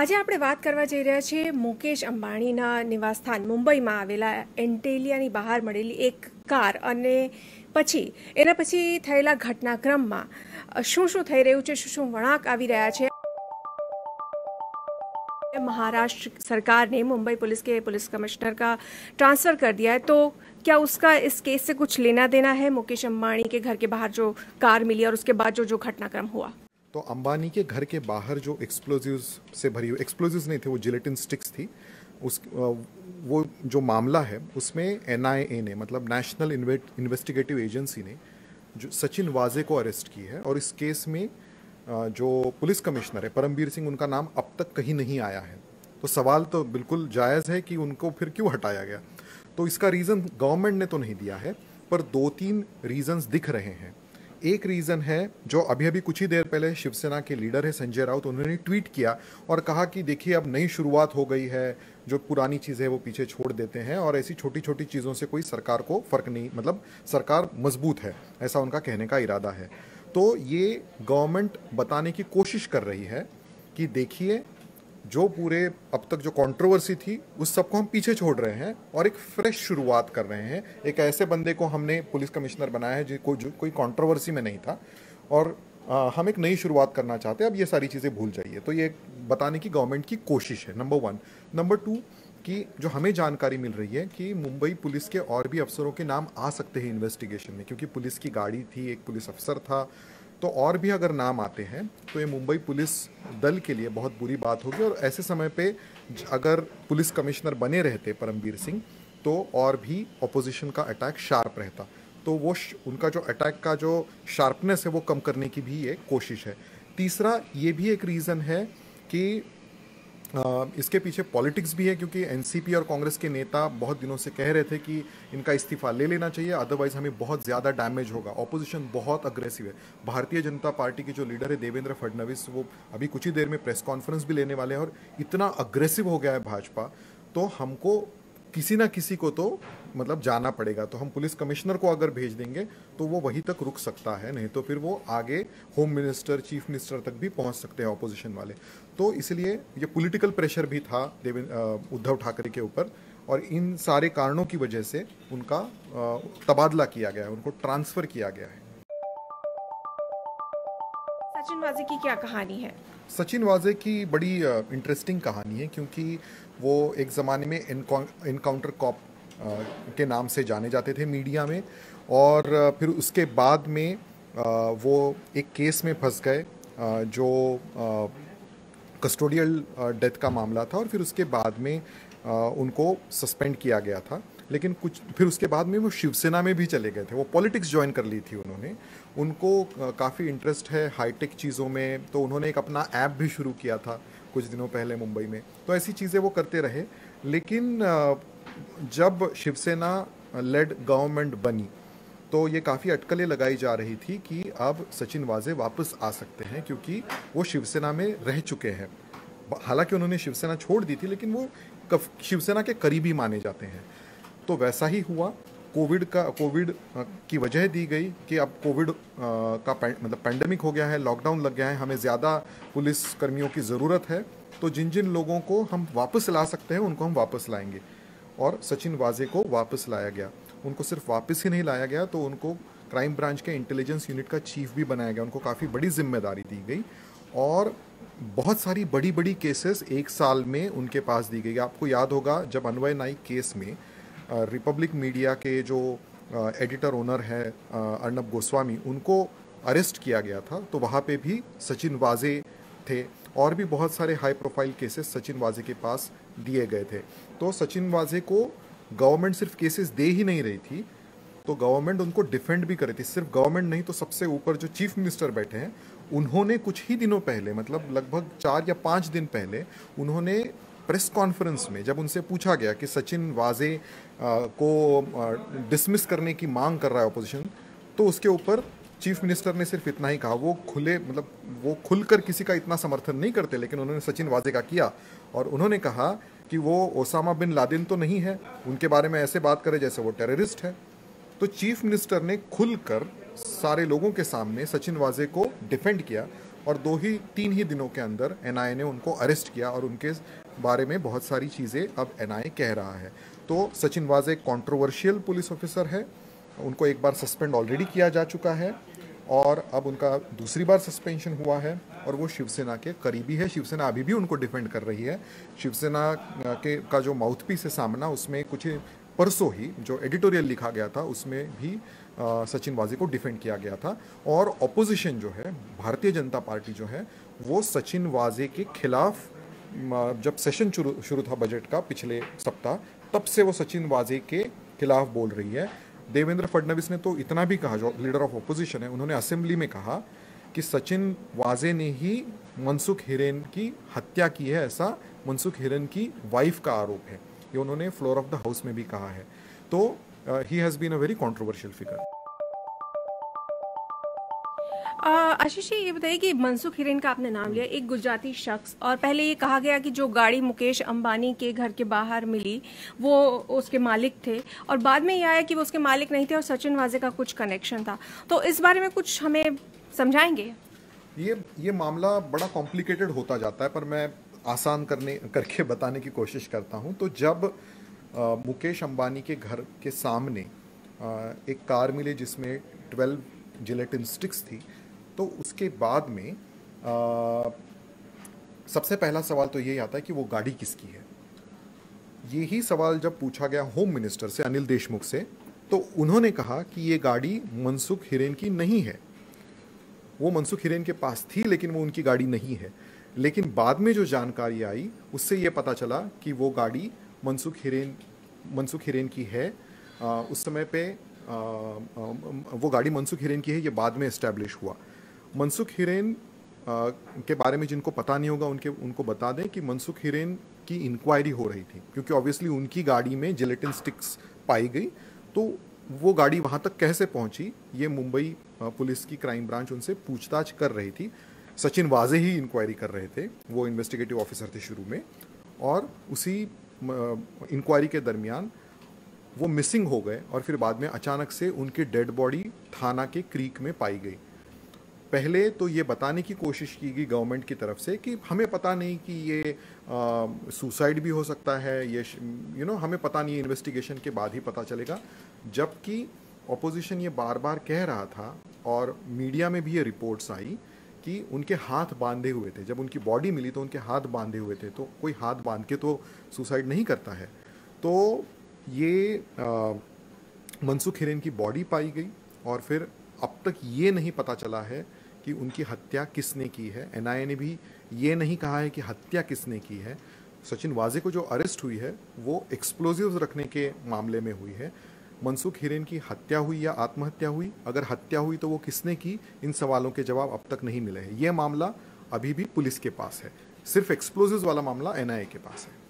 આજે આપણે વાત કરવા જઈ રહ્યા છીએ મુકેશ અંબાણીના નિવાસસ્થાન મુંબઈમાં આવેલા એન્ટેલિયાની બહાર મળેલી એક કાર અને પછી એના પછી થયેલા ઘટનાક્રમમાં શું શું થઈ રહ્યું છે શું શું વણક આવી રહ્યા છે એ મહારાષ્ટ્ર સરકારે મુંબઈ પોલીસ કે પોલીસ કમિશનર કા ટ્રાન્સફર કરી દયા તો શું uska is case se kuch lena dena hai mukesh ambani ke ghar ke bahar jo car mili aur uske baad jo jo ghatnakram hua तो अंबानी के घर के बाहर जो एक्सप्लोजिव से भरी हुई एक्सप्लोजिव नहीं थे वो जिलेटिन स्टिक्स थी उस वो जो मामला है उसमें एन ने मतलब नेशनल इन्वेस्टिगेटिव एजेंसी ने जो सचिन वाजे को अरेस्ट की है और इस केस में जो पुलिस कमिश्नर है परमवीर सिंह उनका नाम अब तक कहीं नहीं आया है तो सवाल तो बिल्कुल जायज़ है कि उनको फिर क्यों हटाया गया तो इसका रीज़न गवर्नमेंट ने तो नहीं दिया है पर दो तीन रीज़न्स दिख रहे हैं एक रीज़न है जो अभी अभी कुछ ही देर पहले शिवसेना के लीडर है संजय राउत उन्होंने ट्वीट किया और कहा कि देखिए अब नई शुरुआत हो गई है जो पुरानी चीज़ें वो पीछे छोड़ देते हैं और ऐसी छोटी छोटी चीज़ों से कोई सरकार को फ़र्क नहीं मतलब सरकार मजबूत है ऐसा उनका कहने का इरादा है तो ये गवर्नमेंट बताने की कोशिश कर रही है कि देखिए जो पूरे अब तक जो कंट्रोवर्सी थी उस सबको हम पीछे छोड़ रहे हैं और एक फ्रेश शुरुआत कर रहे हैं एक ऐसे बंदे को हमने पुलिस कमिश्नर बनाया है जिसको जो कोई कंट्रोवर्सी में नहीं था और आ, हम एक नई शुरुआत करना चाहते हैं अब ये सारी चीज़ें भूल जाइए तो ये बताने की गवर्नमेंट की कोशिश है नंबर वन नंबर टू कि जो हमें जानकारी मिल रही है कि मुंबई पुलिस के और भी अफसरों के नाम आ सकते हैं इन्वेस्टिगेशन में क्योंकि पुलिस की गाड़ी थी एक पुलिस अफसर था तो और भी अगर नाम आते हैं तो ये मुंबई पुलिस दल के लिए बहुत बुरी बात होगी और ऐसे समय पे अगर पुलिस कमिश्नर बने रहते परमवीर सिंह तो और भी अपोजिशन का अटैक शार्प रहता तो वो उनका जो अटैक का जो शार्पनेस है वो कम करने की भी ये कोशिश है तीसरा ये भी एक रीज़न है कि इसके पीछे पॉलिटिक्स भी है क्योंकि एनसीपी और कांग्रेस के नेता बहुत दिनों से कह रहे थे कि इनका इस्तीफा ले लेना चाहिए अदरवाइज हमें बहुत ज़्यादा डैमेज होगा ऑपोजिशन बहुत अग्रेसिव है भारतीय जनता पार्टी के जो लीडर है देवेंद्र फडणवीस वो अभी कुछ ही देर में प्रेस कॉन्फ्रेंस भी लेने वाले हैं और इतना अग्रेसिव हो गया है भाजपा तो हमको किसी ना किसी को तो मतलब जाना पड़ेगा तो हम पुलिस कमिश्नर को अगर भेज देंगे तो वो वहीं तक रुक सकता है नहीं तो फिर वो आगे होम मिनिस्टर चीफ मिनिस्टर तक भी पहुंच सकते हैं ऑपोजिशन वाले तो इसलिए ये पॉलिटिकल प्रेशर भी था उद्धव ठाकरे के ऊपर और इन सारे कारणों की वजह से उनका तबादला किया गया है उनको ट्रांसफर किया गया है सचिन वाजे की क्या कहानी है सचिन वाजे की बड़ी इंटरेस्टिंग कहानी है क्योंकि वो एक ज़माने में इनकाउंटर कॉप के नाम से जाने जाते थे मीडिया में और फिर उसके बाद में वो एक केस में फंस गए जो कस्टोडियल डेथ uh, का मामला था और फिर उसके बाद में uh, उनको सस्पेंड किया गया था लेकिन कुछ फिर उसके बाद में वो शिवसेना में भी चले गए थे वो पॉलिटिक्स ज्वाइन कर ली थी उन्होंने उनको uh, काफ़ी इंटरेस्ट है हाईटेक चीज़ों में तो उन्होंने एक अपना ऐप भी शुरू किया था कुछ दिनों पहले मुंबई में तो ऐसी चीज़ें वो करते रहे लेकिन जब शिवसेना लेड गवर्नमेंट बनी तो ये काफ़ी अटकलें लगाई जा रही थी कि अब सचिन वाजे वापस आ सकते हैं क्योंकि वो शिवसेना में रह चुके हैं हालांकि उन्होंने शिवसेना छोड़ दी थी लेकिन वो शिवसेना के करीबी माने जाते हैं तो वैसा ही हुआ कोविड का कोविड की वजह दी गई कि अब कोविड का मतलब पैंडमिक हो गया है लॉकडाउन लग गया है हमें ज़्यादा पुलिस कर्मियों की ज़रूरत है तो जिन जिन लोगों को हम वापस ला सकते हैं उनको हम वापस लाएंगे और सचिन वाजे को वापस लाया गया उनको सिर्फ वापस ही नहीं लाया गया तो उनको क्राइम ब्रांच के इंटेलिजेंस यूनिट का चीफ भी बनाया गया उनको काफ़ी बड़ी जिम्मेदारी दी गई और बहुत सारी बड़ी बड़ी केसेस एक साल में उनके पास दी गई आपको याद होगा जब अनवय नाइक केस में रिपब्लिक मीडिया के जो एडिटर ओनर है अर्नब गोस्वामी उनको अरेस्ट किया गया था तो वहाँ पे भी सचिन वाजे थे और भी बहुत सारे हाई प्रोफाइल केसेस सचिन वाजे के पास दिए गए थे तो सचिन वाजे को गवर्नमेंट सिर्फ केसेस दे ही नहीं रही थी तो गवर्नमेंट उनको डिफेंड भी कर रही थी सिर्फ गवर्नमेंट नहीं तो सबसे ऊपर जो चीफ मिनिस्टर बैठे हैं उन्होंने कुछ ही दिनों पहले मतलब लगभग चार या पाँच दिन पहले उन्होंने प्रेस कॉन्फ्रेंस में जब उनसे पूछा गया कि सचिन वाजे को डिसमिस करने की मांग कर रहा है अपोजिशन तो उसके ऊपर चीफ मिनिस्टर ने सिर्फ इतना ही कहा वो खुले मतलब वो खुलकर किसी का इतना समर्थन नहीं करते लेकिन उन्होंने सचिन वाजे का किया और उन्होंने कहा कि वो ओसामा बिन लादिन तो नहीं है उनके बारे में ऐसे बात करें जैसे वो टेररिस्ट है तो चीफ मिनिस्टर ने खुलकर सारे लोगों के सामने सचिन वाजे को डिफेंड किया और दो ही तीन ही दिनों के अंदर एन ने उनको अरेस्ट किया और उनके बारे में बहुत सारी चीज़ें अब एन कह रहा है तो सचिन वाजे कॉन्ट्रोवर्शियल पुलिस ऑफिसर है उनको एक बार सस्पेंड ऑलरेडी किया जा चुका है और अब उनका दूसरी बार सस्पेंशन हुआ है और वो शिवसेना के करीबी है शिवसेना अभी भी उनको डिफेंड कर रही है शिवसेना के का जो माउथ पीस है सामना उसमें कुछ परसों ही जो एडिटोरियल लिखा गया था उसमें भी सचिन वाजी को डिफेंड किया गया था और ऑपोजिशन जो है भारतीय जनता पार्टी जो है वो सचिन वाजे के खिलाफ जब सेशन शुरू शुरू था बजट का पिछले सप्ताह तब से वो सचिन वाजे के खिलाफ बोल रही है देवेंद्र फडणवीस ने तो इतना भी कहा जो लीडर ऑफ अपोजिशन है उन्होंने असेंबली में कहा कि सचिन वाजे ने ही मनसुख हिरेन की हत्या की है ऐसा मनसुख हिरेन की वाइफ का आरोप है ये उन्होंने फ्लोर ऑफ द हाउस में भी कहा है तो he has been a very controversial figure Ashish ji ये बताइए कि मनसुख हिरेन का आपने नाम लिया एक गुजराती शख्स और पहले ये कहा गया कि जो गाड़ी मुकेश अंबानी के घर के बाहर मिली वो उसके मालिक थे और बाद में ये आया कि वो उसके मालिक नहीं थे और सचिन वाजे का कुछ कनेक्शन था तो इस बारे में कुछ हमें समझाएंगे ये ये मामला बड़ा कॉम्प्लिकेटेड होता जाता है पर मैं आसान करने करके बताने की कोशिश करता हूँ तो जब आ, मुकेश अंबानी के घर के सामने आ, एक कार मिली जिसमें ट्वेल्व जिलेटिन स्टिक्स थी तो उसके बाद में आ, सबसे पहला सवाल तो यही आता है कि वो गाड़ी किसकी है यही सवाल जब पूछा गया होम मिनिस्टर से अनिल देशमुख से तो उन्होंने कहा कि ये गाड़ी मनसुख हिरेन की नहीं है वो मनसुख हिरेन के पास थी लेकिन वो उनकी गाड़ी नहीं है लेकिन बाद में जो जानकारी आई उससे ये पता चला कि वो गाड़ी मनसुख हिरेन मनसुख हिरेन की है आ, उस समय पे आ, आ, वो गाड़ी मनसुख हिरेन की है ये बाद में इस्टेब्लिश हुआ मनसुख हिरेन के बारे में जिनको पता नहीं होगा उनके उनको बता दें कि मनसुख हिरेन की इंक्वायरी हो रही थी क्योंकि ऑब्वियसली उनकी गाड़ी में जिलेटिन स्टिक्स पाई गई तो वो गाड़ी वहाँ तक कैसे पहुँची ये मुंबई पुलिस की क्राइम ब्रांच उनसे पूछताछ कर रही थी सचिन वाजे ही इंक्वायरी कर रहे थे वो इन्वेस्टिगेटिव ऑफिसर थे शुरू में और उसी इंक्वायरी के दरमियान वो मिसिंग हो गए और फिर बाद में अचानक से उनकी डेड बॉडी थाना के क्रीक में पाई गई पहले तो ये बताने की कोशिश की गई गवर्नमेंट की तरफ से कि हमें पता नहीं कि ये सुसाइड भी हो सकता है ये यू नो हमें पता नहीं इन्वेस्टिगेशन के बाद ही पता चलेगा जबकि ऑपोजिशन ये बार बार कह रहा था और मीडिया में भी ये रिपोर्ट्स आई कि उनके हाथ बांधे हुए थे जब उनकी बॉडी मिली तो उनके हाथ बांधे हुए थे तो कोई हाथ बांध के तो सुसाइड नहीं करता है तो ये मनसुख हिरेन की बॉडी पाई गई और फिर अब तक ये नहीं पता चला है कि उनकी हत्या किसने की है एन ने भी ये नहीं कहा है कि हत्या किसने की है सचिन वाजे को जो अरेस्ट हुई है वो एक्सप्लोजिव रखने के मामले में हुई है मनसुख हिरेन की हत्या हुई या आत्महत्या हुई अगर हत्या हुई तो वो किसने की इन सवालों के जवाब अब तक नहीं मिले हैं ये मामला अभी भी पुलिस के पास है सिर्फ एक्सप्लोजिव वाला मामला एनआईए के पास है